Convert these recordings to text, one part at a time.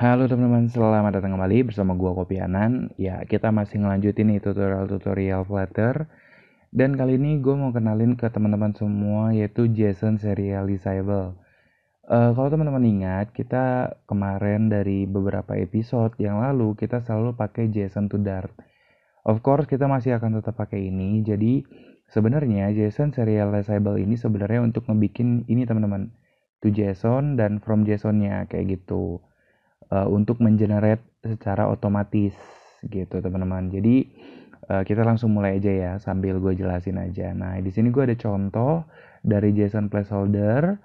Halo teman-teman, selamat datang kembali bersama gua Kopi Anan. Ya, kita masih ngelanjutin nih tutorial-tutorial Flutter. Dan kali ini gue mau kenalin ke teman-teman semua yaitu Jason Serializable. Uh, eh, kalau teman-teman ingat, kita kemarin dari beberapa episode yang lalu kita selalu pakai Jason to Dart. Of course, kita masih akan tetap pakai ini. Jadi, sebenarnya Jason serializable ini sebenarnya untuk ngebikin ini teman-teman to JSON dan from JSON-nya kayak gitu uh, untuk mengenerate secara otomatis gitu teman-teman. Jadi uh, kita langsung mulai aja ya sambil gue jelasin aja. Nah di sini gue ada contoh dari JSON placeholder.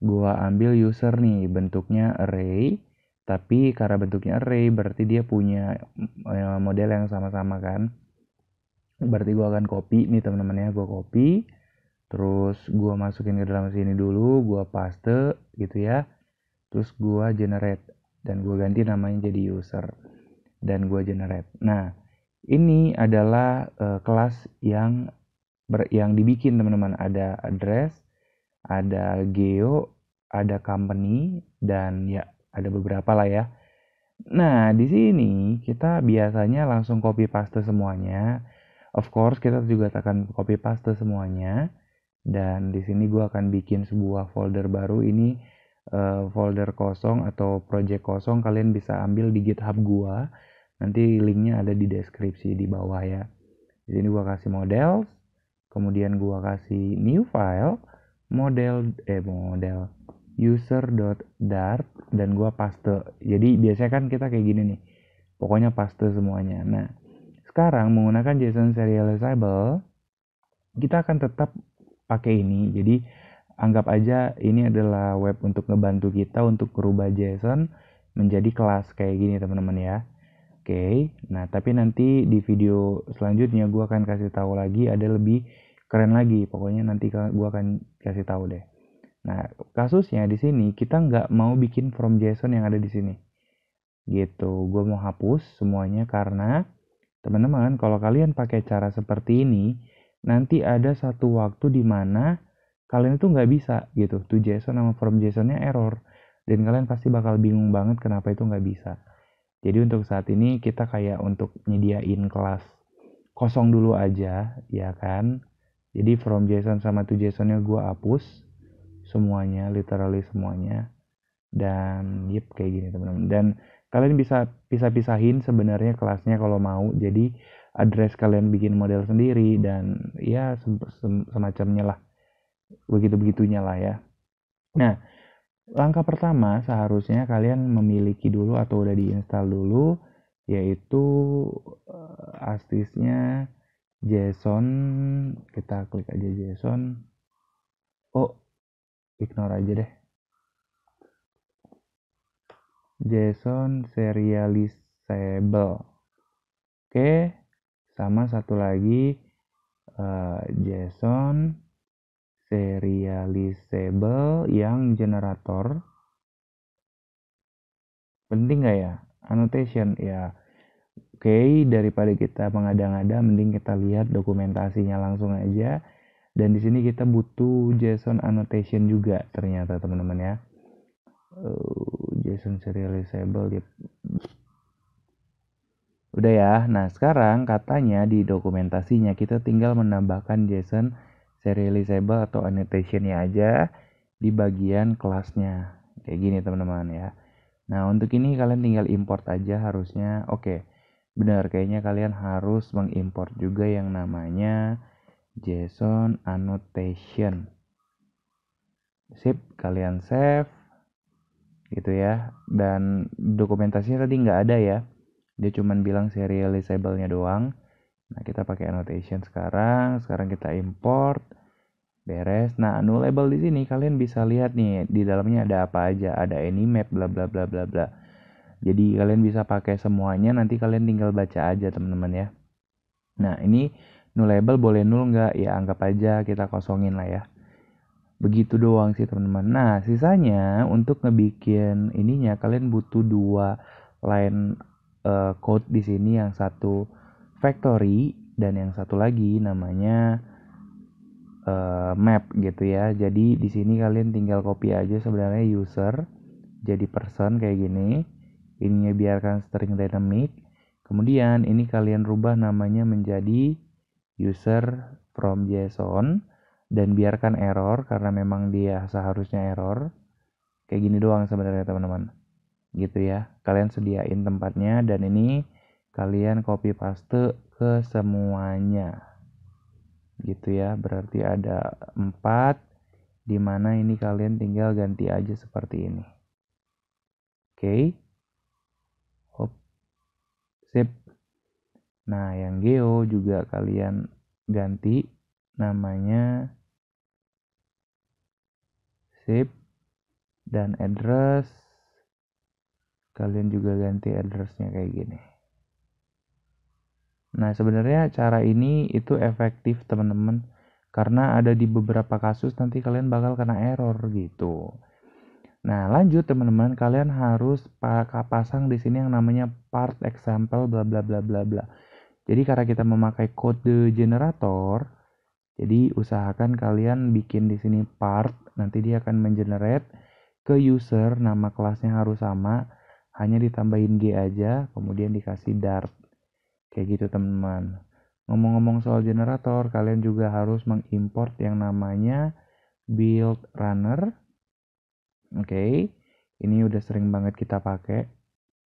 Gue ambil user nih bentuknya array. Tapi karena bentuknya array berarti dia punya eh, model yang sama-sama kan. Berarti gue akan copy nih teman-teman ya. Gue copy. Terus gue masukin ke dalam sini dulu. Gue paste gitu ya. Terus gue generate dan gue ganti namanya jadi user dan gue generate. Nah, ini adalah uh, kelas yang ber, yang dibikin teman-teman ada address, ada geo, ada company dan ya ada beberapa lah ya. Nah, di sini kita biasanya langsung copy paste semuanya. Of course, kita juga akan copy paste semuanya. Dan di sini gue akan bikin sebuah folder baru ini uh, folder kosong atau project kosong kalian bisa ambil di GitHub gua. Nanti linknya ada di deskripsi di bawah ya. Di sini gua kasih model, kemudian gua kasih new file, model eh model user.dart dan gua paste. Jadi biasanya kan kita kayak gini nih. Pokoknya paste semuanya. Nah, sekarang menggunakan JSON serializable kita akan tetap pakai ini. Jadi anggap aja ini adalah web untuk ngebantu kita untuk merubah JSON menjadi kelas kayak gini teman-teman ya. Oke, okay. nah tapi nanti di video selanjutnya gue akan kasih tahu lagi ada lebih keren lagi. Pokoknya nanti gue akan kasih tahu deh. Nah kasusnya di sini kita nggak mau bikin from JSON yang ada di sini. Gitu, gue mau hapus semuanya karena teman-teman kalau kalian pakai cara seperti ini nanti ada satu waktu di mana kalian itu nggak bisa gitu to JSON sama form JSON-nya error dan kalian pasti bakal bingung banget kenapa itu nggak bisa jadi untuk saat ini kita kayak untuk nyediain kelas kosong dulu aja ya kan jadi from JSON sama to JSON-nya gue hapus semuanya literally semuanya dan yep kayak gini teman-teman dan kalian bisa pisah-pisahin sebenarnya kelasnya kalau mau jadi address kalian bikin model sendiri dan ya sem semacamnya lah begitu-begitunya lah ya. Nah, langkah pertama seharusnya kalian memiliki dulu atau udah diinstal dulu yaitu uh, astisnya JSON kita klik aja JSON oh ignore aja deh JSON serializable oke sama satu lagi uh, JSON serializable yang generator penting nggak ya annotation ya oke okay, daripada kita mengada-ngada mending kita lihat dokumentasinya langsung aja dan di sini kita butuh JSON annotation juga ternyata teman-teman ya uh, oh, JSON serializable yep. udah ya nah sekarang katanya di dokumentasinya kita tinggal menambahkan JSON serializable atau annotationnya aja di bagian kelasnya kayak gini teman-teman ya nah untuk ini kalian tinggal import aja harusnya oke okay, benar kayaknya kalian harus mengimport juga yang namanya JSON annotation sip kalian save gitu ya dan dokumentasinya tadi nggak ada ya dia cuma bilang serializable-nya doang nah kita pakai annotation sekarang sekarang kita import beres. Nah, new anu label di sini kalian bisa lihat nih di dalamnya ada apa aja, ada ini map bla bla bla bla bla. Jadi kalian bisa pakai semuanya nanti kalian tinggal baca aja teman-teman ya. Nah, ini new label boleh nul nggak? Ya anggap aja kita kosongin lah ya. Begitu doang sih teman-teman. Nah, sisanya untuk ngebikin ininya kalian butuh dua line uh, code di sini yang satu factory dan yang satu lagi namanya uh, map gitu ya. Jadi di sini kalian tinggal copy aja sebenarnya user jadi person kayak gini. Ininya biarkan string dynamic. Kemudian ini kalian rubah namanya menjadi user from JSON dan biarkan error karena memang dia seharusnya error. Kayak gini doang sebenarnya teman-teman. Gitu ya. Kalian sediain tempatnya dan ini kalian copy paste ke semuanya gitu ya berarti ada 4 dimana ini kalian tinggal ganti aja seperti ini oke okay. Hop. sip nah yang geo juga kalian ganti namanya sip dan address kalian juga ganti addressnya kayak gini Nah, sebenarnya cara ini itu efektif, teman-teman. Karena ada di beberapa kasus nanti kalian bakal kena error gitu. Nah, lanjut teman-teman, kalian harus pasang di sini yang namanya part example bla bla bla bla bla. Jadi karena kita memakai kode generator, jadi usahakan kalian bikin di sini part, nanti dia akan mengenerate ke user nama kelasnya harus sama, hanya ditambahin G aja, kemudian dikasih dart Kayak gitu teman-teman. Ngomong-ngomong soal generator, kalian juga harus mengimport yang namanya build runner. Oke, okay. ini udah sering banget kita pakai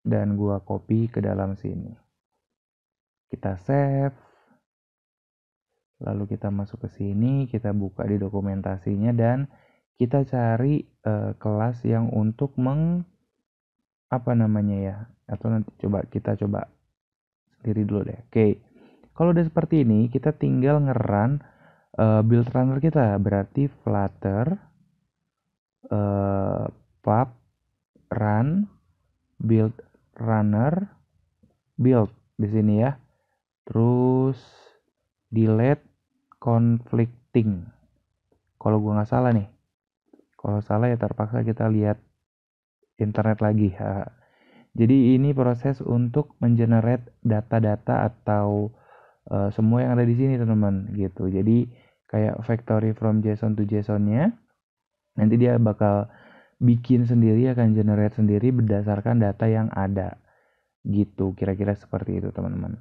dan gua copy ke dalam sini. Kita save. Lalu kita masuk ke sini, kita buka di dokumentasinya dan kita cari uh, kelas yang untuk meng apa namanya ya atau nanti coba kita coba sendiri dulu deh. Oke. Okay. Kalau udah seperti ini, kita tinggal ngeran uh, build runner kita. Berarti flutter uh, eh, pub run build runner build di sini ya. Terus delete conflicting. Kalau gua nggak salah nih. Kalau salah ya terpaksa kita lihat internet lagi. Ha. Jadi ini proses untuk mengenerate data-data atau uh, semua yang ada di sini teman-teman gitu. Jadi kayak factory from JSON to JSON-nya nanti dia bakal bikin sendiri akan generate sendiri berdasarkan data yang ada. Gitu kira-kira seperti itu teman-teman.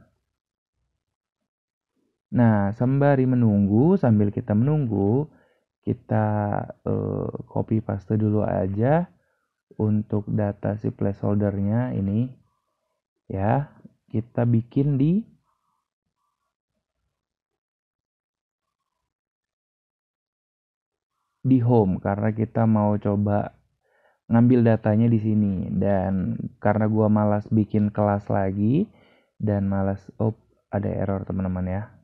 Nah, sembari menunggu sambil kita menunggu kita uh, eh, copy paste dulu aja untuk data si placeholdernya ini ya kita bikin di di home karena kita mau coba ngambil datanya di sini dan karena gua malas bikin kelas lagi dan malas oh ada error teman-teman ya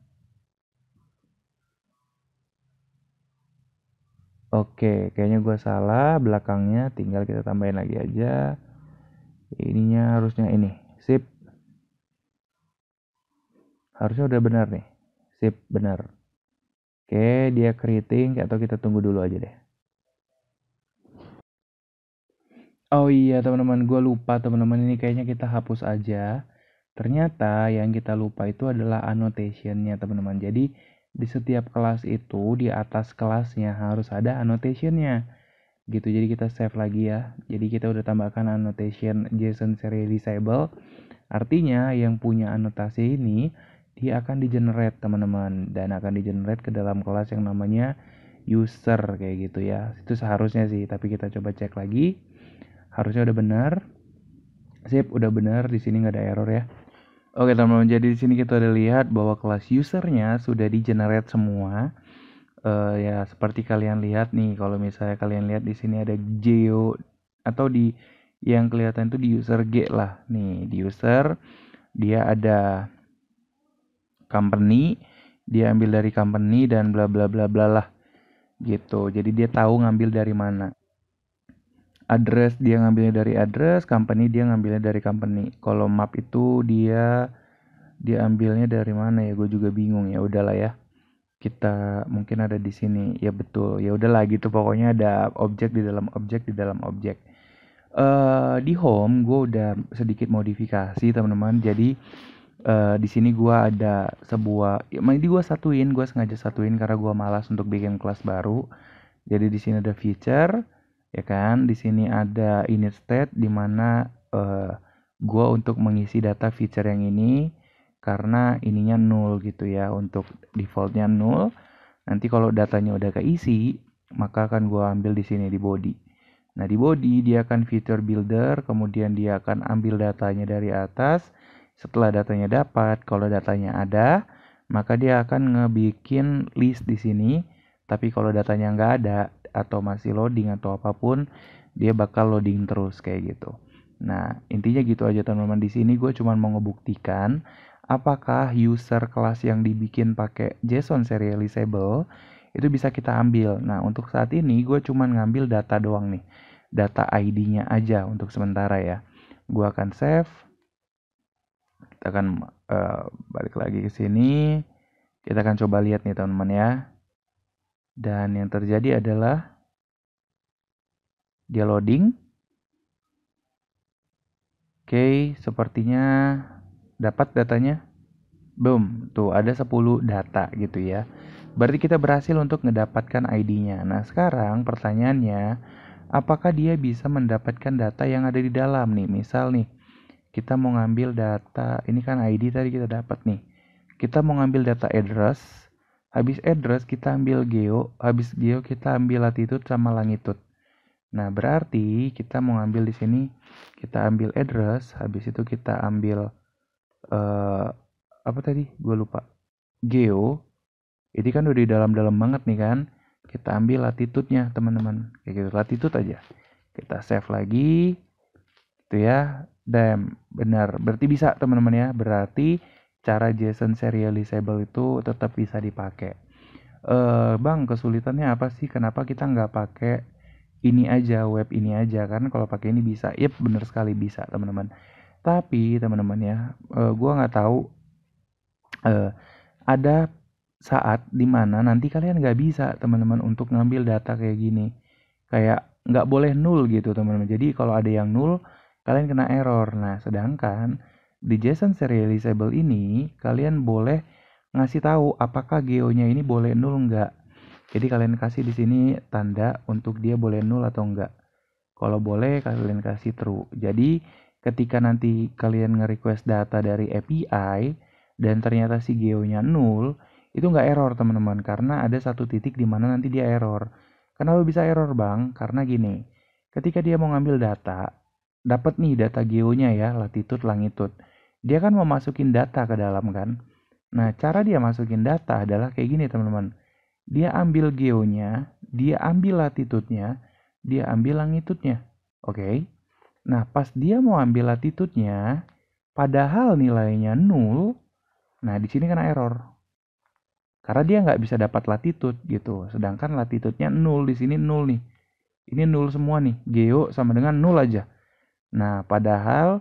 Oke, kayaknya gue salah. Belakangnya tinggal kita tambahin lagi aja. Ininya harusnya ini. Sip. Harusnya udah benar nih. Sip, benar. Oke, dia keriting atau kita tunggu dulu aja deh. Oh iya teman-teman, gue lupa teman-teman ini kayaknya kita hapus aja. Ternyata yang kita lupa itu adalah annotationnya teman-teman. Jadi di setiap kelas itu di atas kelasnya harus ada annotationnya gitu jadi kita save lagi ya jadi kita udah tambahkan annotation JSON serializable artinya yang punya anotasi ini dia akan di generate teman-teman dan akan di generate ke dalam kelas yang namanya user kayak gitu ya itu seharusnya sih tapi kita coba cek lagi harusnya udah benar sip udah benar di sini nggak ada error ya Oke teman-teman, jadi di sini kita udah lihat bahwa kelas usernya sudah di generate semua. Uh, ya seperti kalian lihat nih, kalau misalnya kalian lihat di sini ada geo atau di yang kelihatan itu di user G lah. Nih di user dia ada company, dia ambil dari company dan bla bla bla bla lah gitu. Jadi dia tahu ngambil dari mana address dia ngambilnya dari address, company dia ngambilnya dari company. Kalau map itu dia dia ambilnya dari mana ya? Gue juga bingung ya. Udahlah ya. Kita mungkin ada di sini. Ya betul. Ya udahlah gitu pokoknya ada objek di dalam objek di dalam objek. Uh, di home gue udah sedikit modifikasi teman-teman. Jadi uh, di sini gue ada sebuah ya, ini gue satuin gue sengaja satuin karena gue malas untuk bikin kelas baru jadi di sini ada feature ya kan di sini ada init state di mana uh, gua untuk mengisi data feature yang ini karena ininya nol gitu ya untuk defaultnya nol nanti kalau datanya udah keisi maka akan gua ambil di sini di body nah di body dia akan feature builder kemudian dia akan ambil datanya dari atas setelah datanya dapat kalau datanya ada maka dia akan ngebikin list di sini tapi kalau datanya nggak ada atau masih loading atau apapun dia bakal loading terus kayak gitu nah intinya gitu aja teman-teman di sini gue cuma mau ngebuktikan apakah user kelas yang dibikin pakai JSON serializable itu bisa kita ambil nah untuk saat ini gue cuma ngambil data doang nih data ID-nya aja untuk sementara ya gue akan save kita akan uh, balik lagi ke sini kita akan coba lihat nih teman-teman ya dan yang terjadi adalah dia loading. Oke, sepertinya dapat datanya. Boom, tuh ada 10 data gitu ya. Berarti kita berhasil untuk mendapatkan ID-nya. Nah, sekarang pertanyaannya, apakah dia bisa mendapatkan data yang ada di dalam nih? Misal nih, kita mau ngambil data, ini kan ID tadi kita dapat nih. Kita mau ngambil data address, Habis address kita ambil geo, habis geo kita ambil latitude sama longitude. Nah, berarti kita mau ambil di sini kita ambil address, habis itu kita ambil uh, apa tadi? Gue lupa. Geo. Ini kan udah di dalam-dalam banget nih kan. Kita ambil latitude-nya, teman-teman. Kayak gitu, latitude aja. Kita save lagi. Gitu ya. Dan benar. Berarti bisa, teman-teman ya. Berarti cara JSON serializable itu tetap bisa dipakai. E, bang, kesulitannya apa sih? Kenapa kita nggak pakai ini aja, web ini aja? kan? kalau pakai ini bisa. Yep, bener sekali bisa, teman-teman. Tapi, teman-teman ya, e, eh, gue nggak tahu e, ada saat dimana nanti kalian nggak bisa, teman-teman, untuk ngambil data kayak gini. Kayak nggak boleh nul gitu, teman-teman. Jadi, kalau ada yang nul, kalian kena error. Nah, sedangkan di JSON serializable ini kalian boleh ngasih tahu apakah geonya ini boleh nul enggak. Jadi kalian kasih di sini tanda untuk dia boleh nul atau enggak. Kalau boleh kalian kasih true. Jadi ketika nanti kalian nge-request data dari API dan ternyata si geonya nul, itu enggak error teman-teman karena ada satu titik di mana nanti dia error. Kenapa bisa error bang? Karena gini, ketika dia mau ngambil data, dapat nih data geonya ya, latitude, longitude dia kan memasukin data ke dalam kan. Nah, cara dia masukin data adalah kayak gini, teman-teman. Dia ambil geonya, dia ambil latitudnya, dia ambil langitudenya. Oke. Okay? Nah, pas dia mau ambil latitudnya, padahal nilainya nul. nah di sini kena error. Karena dia nggak bisa dapat latitud gitu. Sedangkan latitudnya nul di sini nul nih. Ini nul semua nih, geo sama dengan nul aja. Nah, padahal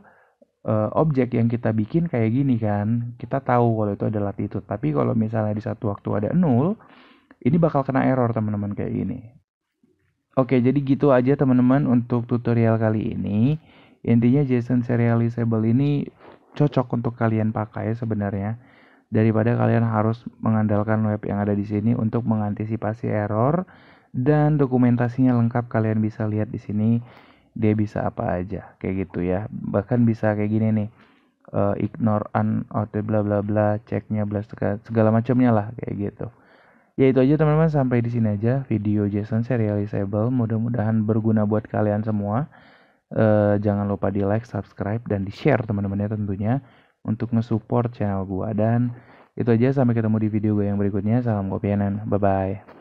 uh, objek yang kita bikin kayak gini kan kita tahu kalau itu ada latitude tapi kalau misalnya di satu waktu ada nol ini bakal kena error teman-teman kayak gini oke jadi gitu aja teman-teman untuk tutorial kali ini intinya JSON serializable ini cocok untuk kalian pakai sebenarnya daripada kalian harus mengandalkan web yang ada di sini untuk mengantisipasi error dan dokumentasinya lengkap kalian bisa lihat di sini dia bisa apa aja kayak gitu ya bahkan bisa kayak gini nih uh, ignore an auto bla bla bla ceknya bla segala macamnya lah kayak gitu ya itu aja teman-teman sampai di sini aja video Jason serializable mudah-mudahan berguna buat kalian semua uh, jangan lupa di like subscribe dan di share teman-teman ya tentunya untuk nge support channel gua dan itu aja sampai ketemu di video gue yang berikutnya salam kopianan bye bye